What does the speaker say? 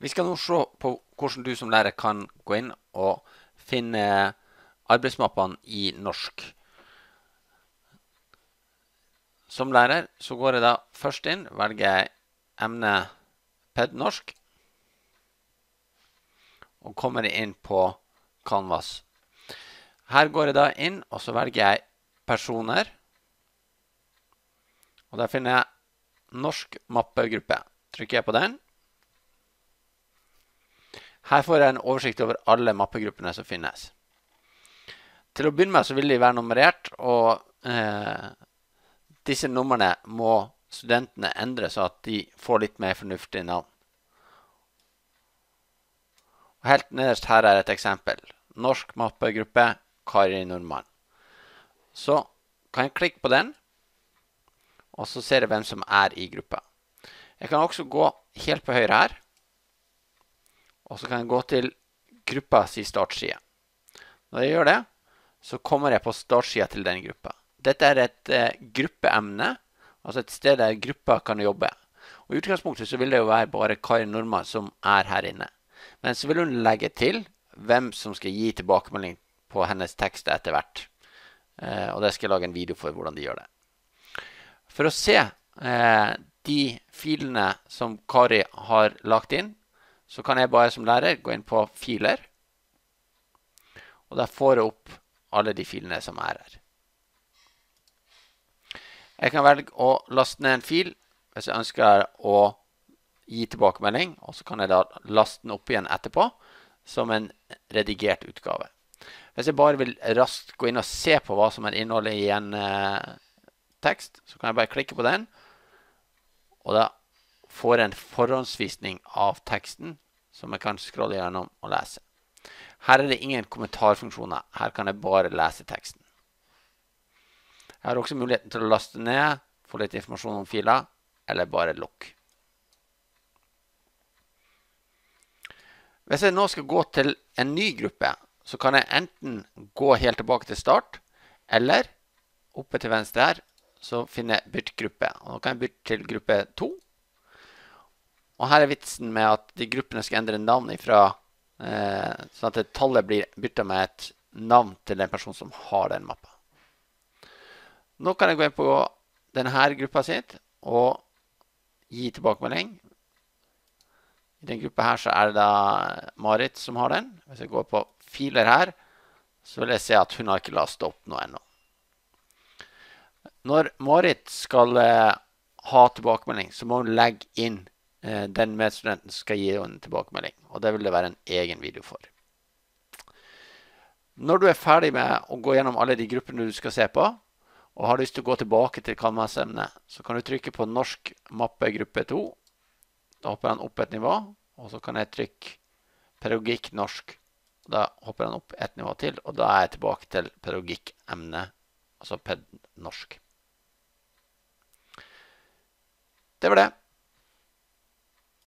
Vi skal nå se på hvordan du som lærer kan gå inn og finne arbeidsmappene i norsk. Som lærer så går jeg da først inn, velger emnet PED norsk, og kommer inn på Canvas. Her går jeg da inn, og så velger jeg personer. Og der finner jeg norsk mappegruppe. Trykker jeg på den. Her får jeg en oversikt over alle mappegruppene som finnes. Til å begynne med så vil de være nummerert, og eh, disse numrene må studentene endre så at de får litt mer fornuftige navn. Og helt nederst her er et eksempel. Norsk mappegruppe Kari Nordmann. Så kan jeg klikke på den, og så ser jeg hvem som er i gruppa. Jeg kan også gå helt på høyre her og så kan jeg gå til gruppa si startside. Når jeg gjør det, så kommer jeg på startsida til den gruppa. Dette er et eh, gruppeemne, altså et sted der gruppa kan jobbe. Og I utgangspunktet så vil det jo være bare Kari Nordmann som er her inne. Men så vil hun legge til hvem som skal gi tilbakemelding på hennes tekst etter hvert. Eh, og det skal jeg lage en video for hvordan de gjør det. For å se eh, de filene som Kari har lagt inn, så kan jeg bare som lærer gå inn på filer. Og der får jeg opp alle de filene som er her. Jeg kan velge å laste ned en fil hvis jeg ønsker å gi tilbakemelding. Og så kan jeg da laste den opp igjen etterpå som en redigert utgave. Hvis jeg bare vil raskt gå inn og se på hva som er innholdet i en eh, tekst, så kan jeg bare klikke på den. Og da får en forhåndsvisning av teksten som jeg kan scrolle gjennom og lese. Her er det ingen kommentarfunksjoner. Her kan jeg bare lese teksten. Jeg har også muligheten til å laste ned, få litt informasjon om filer, eller bare lukke. Hvis jeg nå skal gå til en ny gruppe, så kan jeg enten gå helt tilbake til start, eller oppe til venstre her, så finner jeg bytt gruppe. Og nå kan jeg bytte til gruppe 2. Og her er vitsen med at de gruppene skal endre navn ifra eh, Sånn at tallet blir bytta med et navn til den personen som har den mappa. Nå kan jeg gå inn på denne gruppa sitt og gi tilbakemelding. I den gruppa her så er det da Marit som har den. Hvis jeg går på filer her, så vil jeg se at hun har ikke lasta opp noe ennå. Når Marit skal eh, ha tilbakemelding, så må hun legge inn Eh, den medstudenten skal gi en tilbakemelding. Og det vil det være en egen video for. Når du er ferdig med å gå gjennom alle de gruppene du skal se på, og har lyst til å gå tilbake til kanvas-emnet, så kan du trykke på 'Norsk mappe gruppe 2'. Da hopper den opp et nivå. Og så kan jeg trykke 'Pedagogikk norsk'. Da hopper den opp et nivå til, og da er jeg tilbake til pedagogikkemnet, altså ped norsk. Det var det.